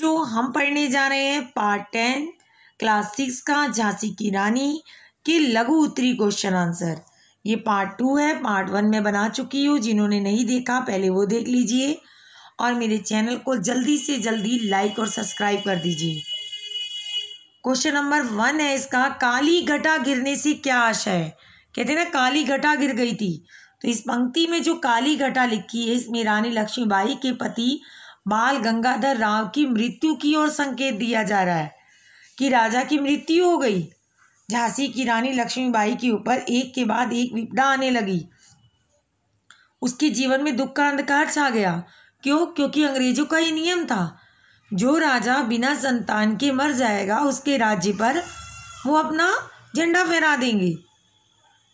जो तो हम पढ़ने जा रहे हैं पार्ट टेन क्लास सिक्स का झांसी की रानी के लघु उत्तरी क्वेश्चन आंसर ये पार्ट टू है पार्ट वन में बना चुकी हूँ जिन्होंने नहीं देखा पहले वो देख लीजिए और मेरे चैनल को जल्दी से जल्दी लाइक और सब्सक्राइब कर दीजिए क्वेश्चन नंबर वन है इसका काली घटा गिरने से क्या आशा है कहते ना काली घटा गिर गई थी तो इस पंक्ति में जो काली घटा लिखी है इसमें रानी लक्ष्मीबाई के पति बाल गंगाधर राव की मृत्यु की ओर संकेत दिया जा रहा है कि राजा की मृत्यु हो गई झांसी की रानी लक्ष्मीबाई के ऊपर एक के बाद एक विपदा आने लगी उसके जीवन में दुख का अंधकार छा गया क्यों क्योंकि अंग्रेजों का ये नियम था जो राजा बिना संतान के मर जाएगा उसके राज्य पर वो अपना झंडा फहरा देंगे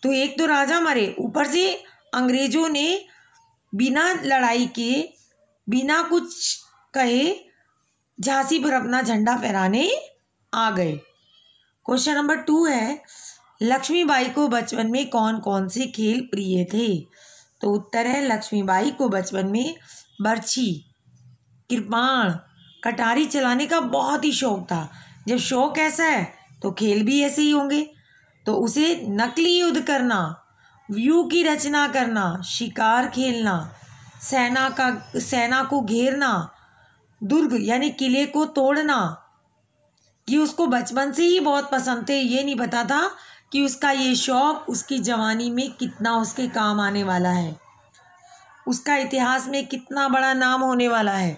तो एक तो राजा मरे ऊपर से अंग्रेजों ने बिना लड़ाई के बिना कुछ कहे झांसी पर अपना झंडा फहराने आ गए क्वेश्चन नंबर टू है लक्ष्मीबाई को बचपन में कौन कौन से खेल प्रिय थे तो उत्तर है लक्ष्मीबाई को बचपन में बर्छी कृपाण कटारी चलाने का बहुत ही शौक था जब शौक ऐसा है तो खेल भी ऐसे ही होंगे तो उसे नकली युद्ध करना व्यू की रचना करना शिकार खेलना सेना का सेना को घेरना दुर्ग यानी किले को तोड़ना ये उसको बचपन से ही बहुत पसंद थे ये नहीं पता था कि उसका ये शौक़ उसकी जवानी में कितना उसके काम आने वाला है उसका इतिहास में कितना बड़ा नाम होने वाला है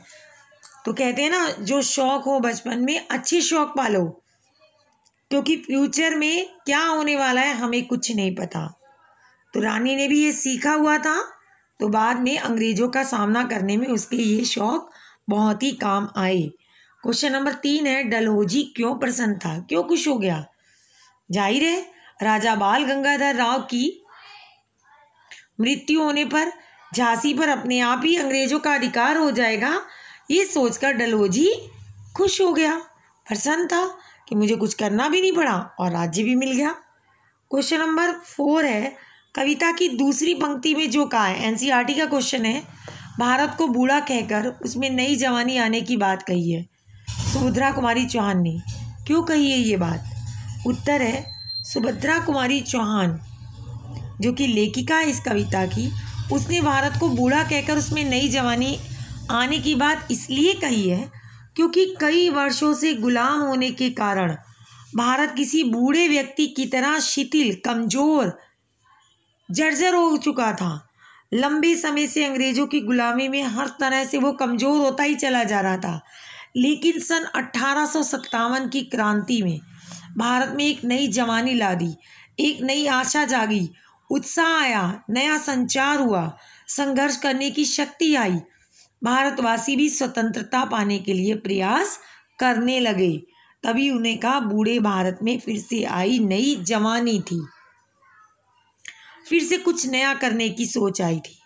तो कहते हैं ना जो शौक़ हो बचपन में अच्छे शौक़ पालो क्योंकि फ्यूचर में क्या होने वाला है हमें कुछ नहीं पता तो रानी ने भी ये सीखा हुआ था तो बाद में अंग्रेज़ों का सामना करने में उसके ये शौक बहुत ही काम आए क्वेश्चन नंबर तीन है डलहौजी क्यों प्रसन्न था क्यों खुश हो गया जाहिर है राजा बाल गंगाधर राव की मृत्यु होने पर झांसी पर अपने आप ही अंग्रेजों का अधिकार हो जाएगा ये सोचकर डलहौजी खुश हो गया प्रसन्न था कि मुझे कुछ करना भी नहीं पड़ा और राज्य भी मिल गया क्वेश्चन नंबर फोर है कविता की दूसरी पंक्ति में जो कहा है एनसीईआरटी e का क्वेश्चन है भारत को बूढ़ा कहकर उसमें नई जवानी आने की बात कही है सुभद्रा कुमारी चौहान ने क्यों कही है ये बात उत्तर है सुभद्रा कुमारी चौहान जो कि लेखिका है इस कविता की उसने भारत को बूढ़ा कहकर उसमें नई जवानी आने की बात इसलिए कही है क्योंकि कई वर्षों से गुलाम होने के कारण भारत किसी बूढ़े व्यक्ति की तरह शिथिल कमज़ोर जर्जर हो चुका था लंबे समय से अंग्रेजों की गुलामी में हर तरह से वो कमज़ोर होता ही चला जा रहा था लेकिन सन अट्ठारह की क्रांति में भारत में एक नई जवानी ला दी एक नई आशा जागी उत्साह आया नया संचार हुआ संघर्ष करने की शक्ति आई भारतवासी भी स्वतंत्रता पाने के लिए प्रयास करने लगे तभी उन्हें कहा बूढ़े भारत में फिर से आई नई जवानी थी फिर से कुछ नया करने की सोच आई थी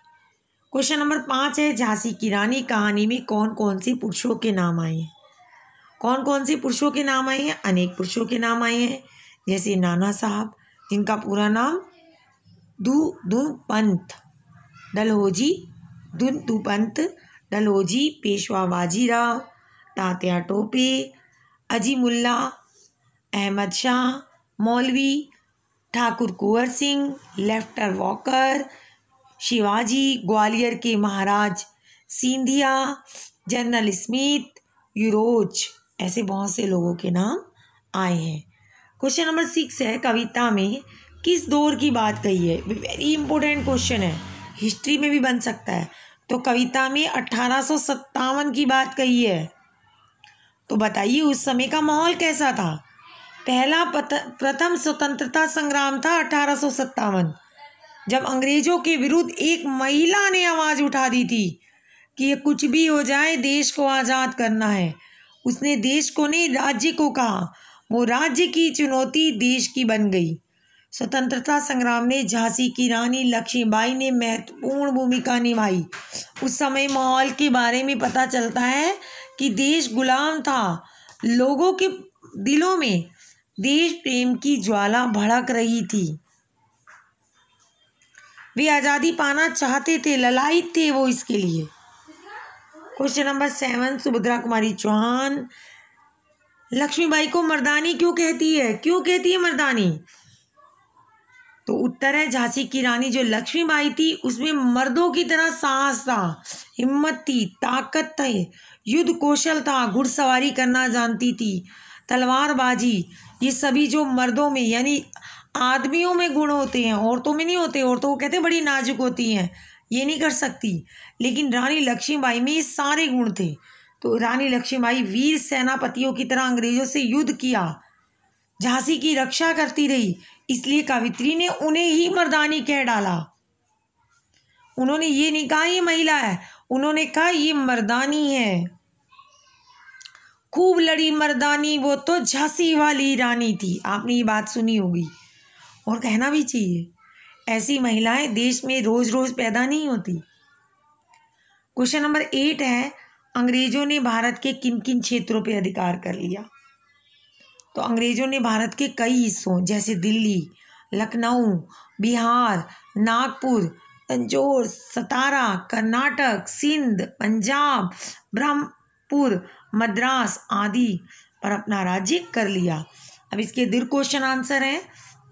क्वेश्चन नंबर पाँच है झांसी की रानी कहानी में कौन कौन से पुरुषों के नाम आए हैं कौन कौन से पुरुषों के नाम आए हैं अनेक पुरुषों के नाम आए हैं जैसे नाना साहब जिनका पूरा नाम दू दू पंथ डलहोजी दुन दुपंत डलहोजी पेशवा बाजीराव तात्या टोपे अजीमुल्ला अहमद शाह मौलवी ठाकुर कुंवर सिंह लेफ्टर वॉकर शिवाजी ग्वालियर के महाराज सिंधिया जनरल स्मिथ यूरोज ऐसे बहुत से लोगों के नाम आए हैं क्वेश्चन नंबर सिक्स है कविता में किस दौर की बात कही है वेरी इंपॉर्टेंट क्वेश्चन है हिस्ट्री में भी बन सकता है तो कविता में अट्ठारह की बात कही है तो बताइए उस समय का माहौल कैसा था पहला प्रथम स्वतंत्रता संग्राम था अठारह जब अंग्रेजों के विरुद्ध एक महिला ने आवाज़ उठा दी थी कि ये कुछ भी हो जाए देश को आज़ाद करना है उसने देश को नहीं राज्य को कहा वो राज्य की चुनौती देश की बन गई स्वतंत्रता संग्राम में झांसी की रानी लक्ष्मीबाई ने महत्वपूर्ण भूमिका निभाई उस समय माहौल के बारे में पता चलता है कि देश गुलाम था लोगों के दिलों में देश प्रेम की ज्वाला भड़क रही थी वे आज़ादी पाना चाहते थे ललायित थे वो इसके लिए question number seven Subhadra Kumari Chauhan Lakshmibai को मर्दानी क्यों कहती है क्यों कहती है मर्दानी तो उत्तर है झांसी की रानी जो लक्ष्मीबाई थी उसमें मर्दों की तरह साहस था हिम्मत थी ताकत थी युद्ध कौशल था घुड़सवारी करना जानती थी तलवारबाजी ये सभी जो मर्दों में यानी आदमियों में गुण होते हैं औरतों में नहीं होते औरतों को कहते बड़ी नाजुक होती हैं ये नहीं कर सकती लेकिन रानी लक्ष्मीबाई में ये सारे गुण थे तो रानी लक्ष्मीबाई वीर सेनापतियों की तरह अंग्रेजों से युद्ध किया झांसी की रक्षा करती रही इसलिए कावित्री ने उन्हें ही मर्दानी कह डाला उन्होंने ये नहीं कहा ये महिला है उन्होंने कहा ये मर्दानी है खूब लड़ी मर्दानी वो तो झांसी वाली रानी थी आपने ये बात सुनी होगी और कहना भी चाहिए ऐसी महिलाएं देश में रोज रोज पैदा नहीं होती क्वेश्चन नंबर एट है अंग्रेजों ने भारत के किन किन क्षेत्रों पर अधिकार कर लिया तो अंग्रेजों ने भारत के कई हिस्सों जैसे दिल्ली लखनऊ बिहार नागपुर तंजोर सतारा कर्नाटक सिंध पंजाब ब्रह्मपुर मद्रास आदि पर अपना राज्य कर लिया अब इसके दीर्घ क्वेश्चन आंसर हैं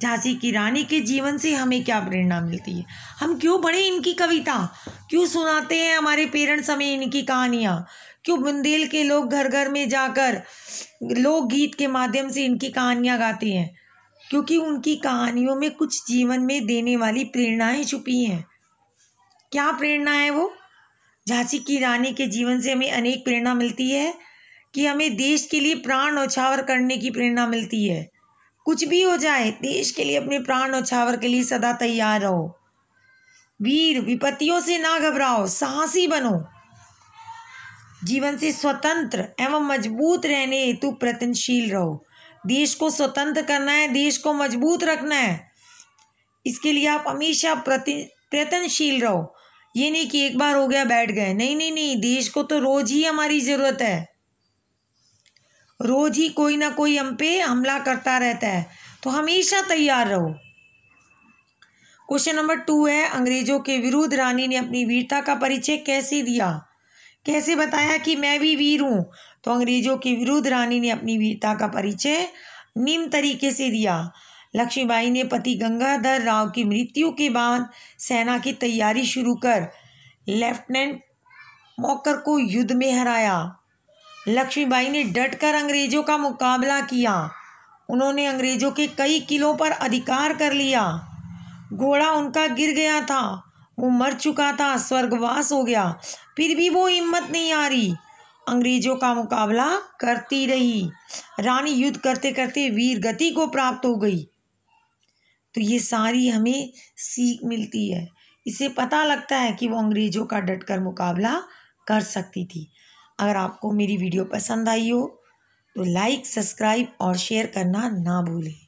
झांसी की रानी के जीवन से हमें क्या प्रेरणा मिलती है हम क्यों पढ़े इनकी कविता क्यों सुनाते हैं हमारे पेरेंट्स हमें इनकी कहानियाँ क्यों बुंदेल के लोग घर घर में जाकर लोकगीत के माध्यम से इनकी कहानियाँ गाते हैं क्योंकि उनकी कहानियों में कुछ जीवन में देने वाली प्रेरणाएँ छुपी हैं क्या प्रेरणा है वो झांसी की रानी के जीवन से हमें अनेक प्रेरणा मिलती है कि हमें देश के लिए प्राण ओछावर करने की प्रेरणा मिलती है कुछ भी हो जाए देश के लिए अपने प्राण ओछावर के लिए सदा तैयार रहो वीर विपत्तियों से ना घबराओ साहसी बनो जीवन से स्वतंत्र एवं मजबूत रहने हेतु प्रयत्नशील रहो देश को स्वतंत्र करना है देश को मजबूत रखना है इसके लिए आप हमेशा प्रयत्नशील रहो ये नहीं कि एक बार हो गया बैठ गए नहीं नहीं नहीं देश को तो रोज ही हमारी ज़रूरत है रोज़ ही कोई ना कोई हम पे हमला करता रहता है तो हमेशा तैयार रहो क्वेश्चन नंबर टू है अंग्रेज़ों के विरुद्ध रानी ने अपनी वीरता का परिचय कैसे दिया कैसे बताया कि मैं भी वीर हूँ तो अंग्रेज़ों के विरुद्ध रानी ने अपनी वीरता का परिचय निम्न तरीके से दिया लक्ष्मीबाई ने पति गंगाधर राव की मृत्यु के बाद सेना की तैयारी शुरू कर लेफ्टिनेंट मौकर को युद्ध में हराया लक्ष्मीबाई ने डटकर अंग्रेजों का मुकाबला किया उन्होंने अंग्रेजों के कई किलों पर अधिकार कर लिया घोड़ा उनका गिर गया था वो मर चुका था स्वर्गवास हो गया फिर भी वो हिम्मत नहीं आ रही अंग्रेजों का मुकाबला करती रही रानी युद्ध करते करते वीर गति को प्राप्त हो गई तो ये सारी हमें सीख मिलती है इसे पता लगता है कि वो अंग्रेजों का डटकर मुकाबला कर सकती थी अगर आपको मेरी वीडियो पसंद आई हो तो लाइक सब्सक्राइब और शेयर करना ना भूलें